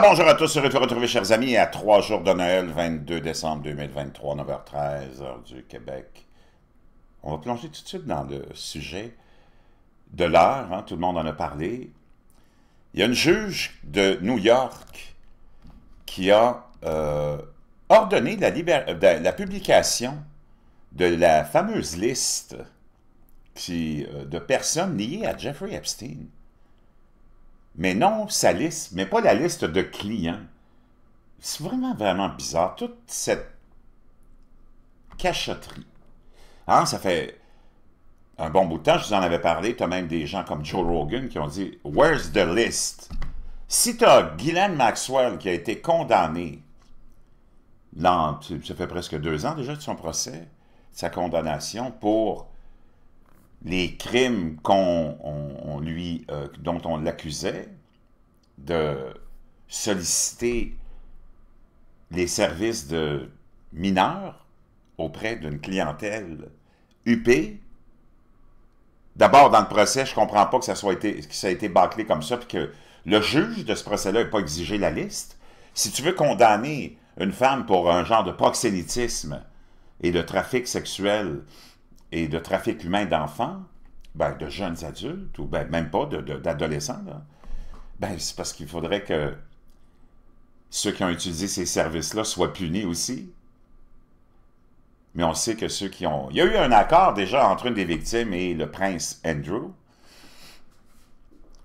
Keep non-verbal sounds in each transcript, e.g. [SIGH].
Ah, bonjour à tous, heureux de vous retrouver, chers amis, à trois jours de Noël, 22 décembre 2023, 9h13, heure du Québec. On va plonger tout de suite dans le sujet de l'heure, hein, tout le monde en a parlé. Il y a une juge de New York qui a euh, ordonné euh, ben, la, publication de la fameuse liste qui, euh, de personnes liées à Jeffrey Epstein mais non sa liste, mais pas la liste de clients. C'est vraiment, vraiment bizarre, toute cette cachotterie. Hein, ça fait un bon bout de temps, je vous en avais parlé, tu as même des gens comme Joe Rogan qui ont dit « Where's the list? » Si tu as Guylaine Maxwell qui a été condamné, ça fait presque deux ans déjà de son procès, sa condamnation pour les crimes qu'on lui, euh, dont on l'accusait de solliciter les services de mineurs auprès d'une clientèle huppée. D'abord, dans le procès, je ne comprends pas que ça, soit été, ça a été bâclé comme ça, puis que le juge de ce procès-là n'ait pas exigé la liste. Si tu veux condamner une femme pour un genre de proxénétisme et de trafic sexuel et de trafic humain d'enfants, ben, de jeunes adultes, ou ben, même pas d'adolescents, ben, c'est parce qu'il faudrait que ceux qui ont utilisé ces services-là soient punis aussi. Mais on sait que ceux qui ont... Il y a eu un accord déjà entre une des victimes et le prince Andrew.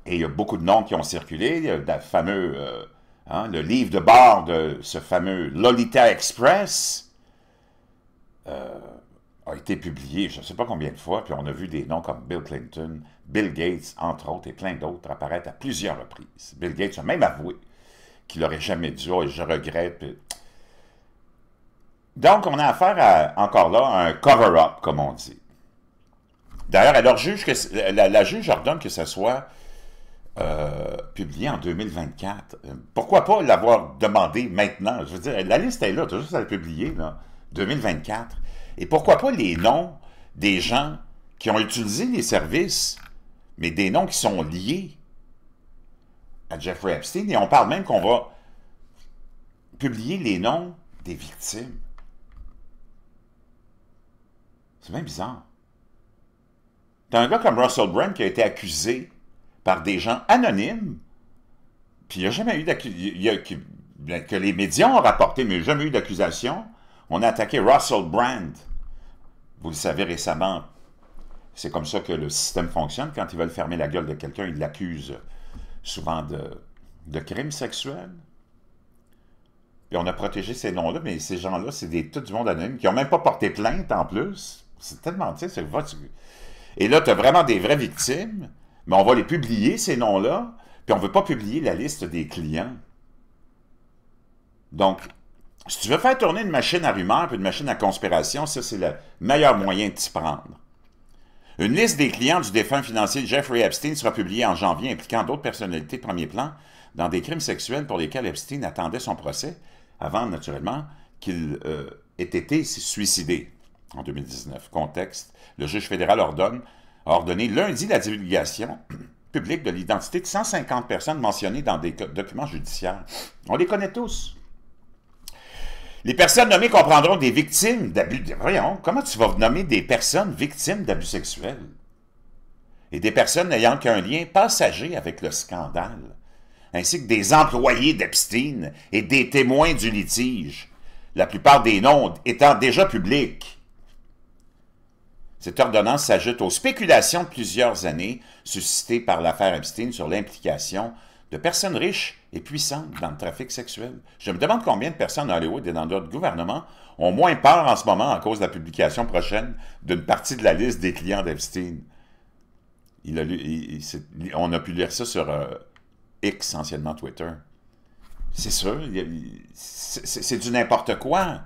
Et il y a beaucoup de noms qui ont circulé. Il y a le fameux... Euh, hein, le livre de bord de ce fameux Lolita Express. Euh, a été publié je ne sais pas combien de fois, puis on a vu des noms comme Bill Clinton, Bill Gates, entre autres, et plein d'autres apparaître à plusieurs reprises. Bill Gates a même avoué qu'il n'aurait jamais dû. « oh, je regrette. Donc, on a affaire à, encore là, à un cover-up, comme on dit. D'ailleurs, alors juge que la, juge ordonne que ce soit euh, publié en 2024. Euh, pourquoi pas l'avoir demandé maintenant? Je veux dire, la liste est là, tu as juste à la publier, là, 2024. Et pourquoi pas les noms des gens qui ont utilisé les services, mais des noms qui sont liés à Jeffrey Epstein. Et on parle même qu'on va publier les noms des victimes. C'est même bizarre. T'as un gars comme Russell Brand qui a été accusé par des gens anonymes, puis il n'y a jamais eu d'accusation. Que les médias ont rapporté, mais il n'y a jamais eu d'accusation. On a attaqué Russell Brand. Vous le savez récemment, c'est comme ça que le système fonctionne. Quand ils veulent fermer la gueule de quelqu'un, ils l'accusent souvent de, de crimes sexuels. Et on a protégé ces noms-là, mais ces gens-là, c'est des tout du monde anonyme qui n'ont même pas porté plainte en plus. C'est tellement, tu sais, Et là, tu as vraiment des vraies victimes, mais on va les publier, ces noms-là, puis on ne veut pas publier la liste des clients. Donc, si tu veux faire tourner une machine à rumeurs et une machine à conspiration, ça, c'est le meilleur moyen de t'y prendre. Une liste des clients du défunt financier Jeffrey Epstein sera publiée en janvier impliquant d'autres personnalités de premier plan dans des crimes sexuels pour lesquels Epstein attendait son procès avant, naturellement, qu'il euh, ait été suicidé en 2019. Contexte, le juge fédéral ordonne, a ordonné lundi la divulgation [CLEARS THROAT] publique de l'identité de 150 personnes mentionnées dans des documents judiciaires. On les connaît tous. Les personnes nommées comprendront des victimes d'abus... Voyons, comment tu vas nommer des personnes victimes d'abus sexuels? Et des personnes n'ayant qu'un lien passager avec le scandale, ainsi que des employés d'Epstein et des témoins du litige, la plupart des noms étant déjà publics. Cette ordonnance s'ajoute aux spéculations de plusieurs années suscitées par l'affaire Epstein sur l'implication de personnes riches et puissantes dans le trafic sexuel. Je me demande combien de personnes à Hollywood et dans d'autres gouvernements ont moins peur en ce moment à cause de la publication prochaine d'une partie de la liste des clients d'Epstein. on a pu lire ça sur euh, X, anciennement Twitter. C'est sûr, c'est du n'importe quoi.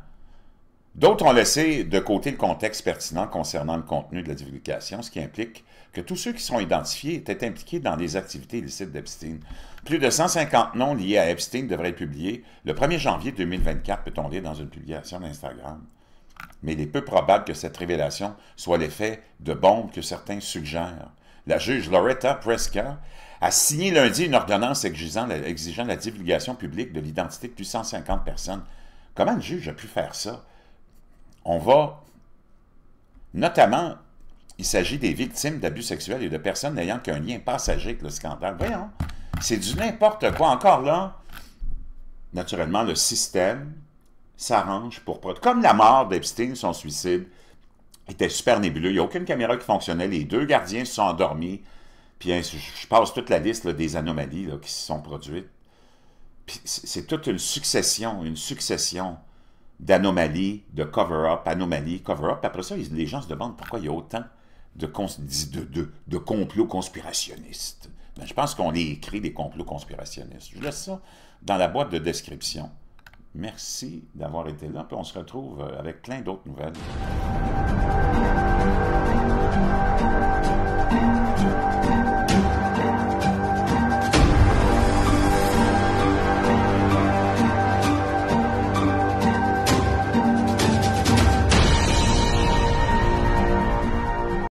D'autres ont laissé de côté le contexte pertinent concernant le contenu de la divulgation, ce qui implique que tous ceux qui sont identifiés étaient impliqués dans les activités illicites d'Epstein. Plus de 150 noms liés à Epstein devraient être publiés le 1er janvier 2024, peut-on lire dans une publication d'Instagram. Mais il est peu probable que cette révélation soit l'effet de bombe que certains suggèrent. La juge Loretta Preska a signé lundi une ordonnance exigeant la, exigeant la divulgation publique de l'identité de plus de 150 personnes. Comment le juge a pu faire ça? on va, notamment, il s'agit des victimes d'abus sexuels et de personnes n'ayant qu'un lien passager avec le scandale. Voyons, c'est du n'importe quoi. Encore là, naturellement, le système s'arrange pour... Comme la mort d'Epstein, son suicide, était super nébuleux. Il n'y a aucune caméra qui fonctionnait. Les deux gardiens se sont endormis. Puis hein, je passe toute la liste des anomalies qui se sont produites. c'est toute une succession, une succession d'anomalies, de cover-up, anomalies, cover-up. Après ça, les gens se demandent pourquoi il y a autant de, de, de, complots conspirationnistes. Ben, je pense qu'on les écrit des complots conspirationnistes. Je laisse ça dans la boîte de description. Merci d'avoir été là, on se retrouve euh, avec plein d'autres nouvelles.